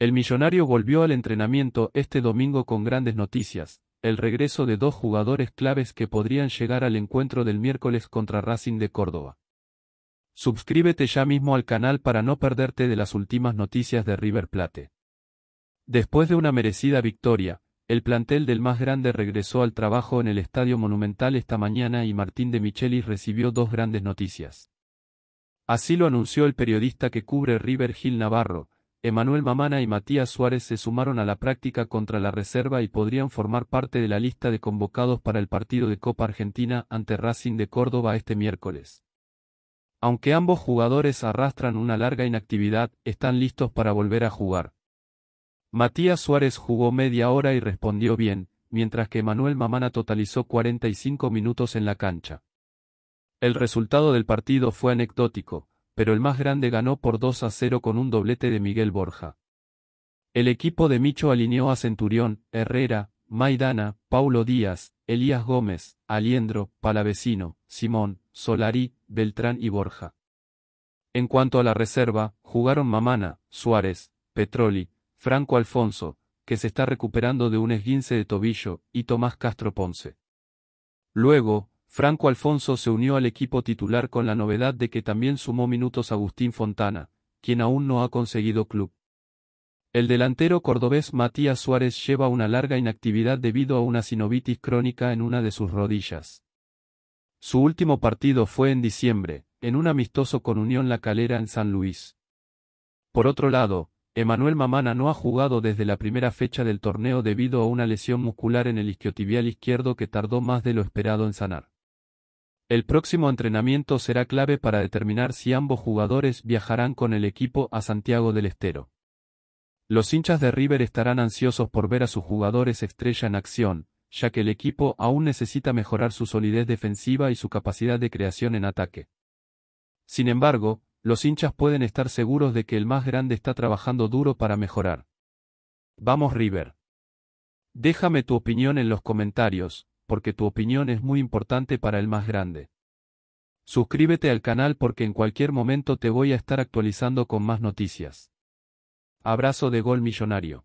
El millonario volvió al entrenamiento este domingo con grandes noticias, el regreso de dos jugadores claves que podrían llegar al encuentro del miércoles contra Racing de Córdoba. Suscríbete ya mismo al canal para no perderte de las últimas noticias de River Plate. Después de una merecida victoria, el plantel del más grande regresó al trabajo en el Estadio Monumental esta mañana y Martín de Michelis recibió dos grandes noticias. Así lo anunció el periodista que cubre River Gil Navarro, Emanuel Mamana y Matías Suárez se sumaron a la práctica contra la reserva y podrían formar parte de la lista de convocados para el partido de Copa Argentina ante Racing de Córdoba este miércoles. Aunque ambos jugadores arrastran una larga inactividad, están listos para volver a jugar. Matías Suárez jugó media hora y respondió bien, mientras que Emanuel Mamana totalizó 45 minutos en la cancha. El resultado del partido fue anecdótico, pero el más grande ganó por 2 a 0 con un doblete de Miguel Borja. El equipo de Micho alineó a Centurión, Herrera, Maidana, Paulo Díaz, Elías Gómez, Aliendro, Palavecino, Simón, Solari, Beltrán y Borja. En cuanto a la reserva, jugaron Mamana, Suárez, Petroli, Franco Alfonso, que se está recuperando de un esguince de tobillo, y Tomás Castro Ponce. Luego, Franco Alfonso se unió al equipo titular con la novedad de que también sumó minutos Agustín Fontana, quien aún no ha conseguido club. El delantero cordobés Matías Suárez lleva una larga inactividad debido a una sinovitis crónica en una de sus rodillas. Su último partido fue en diciembre, en un amistoso con Unión La Calera en San Luis. Por otro lado, Emanuel Mamana no ha jugado desde la primera fecha del torneo debido a una lesión muscular en el isquiotibial izquierdo que tardó más de lo esperado en sanar. El próximo entrenamiento será clave para determinar si ambos jugadores viajarán con el equipo a Santiago del Estero. Los hinchas de River estarán ansiosos por ver a sus jugadores estrella en acción, ya que el equipo aún necesita mejorar su solidez defensiva y su capacidad de creación en ataque. Sin embargo, los hinchas pueden estar seguros de que el más grande está trabajando duro para mejorar. Vamos River. Déjame tu opinión en los comentarios, porque tu opinión es muy importante para el más grande. Suscríbete al canal porque en cualquier momento te voy a estar actualizando con más noticias. Abrazo de gol millonario.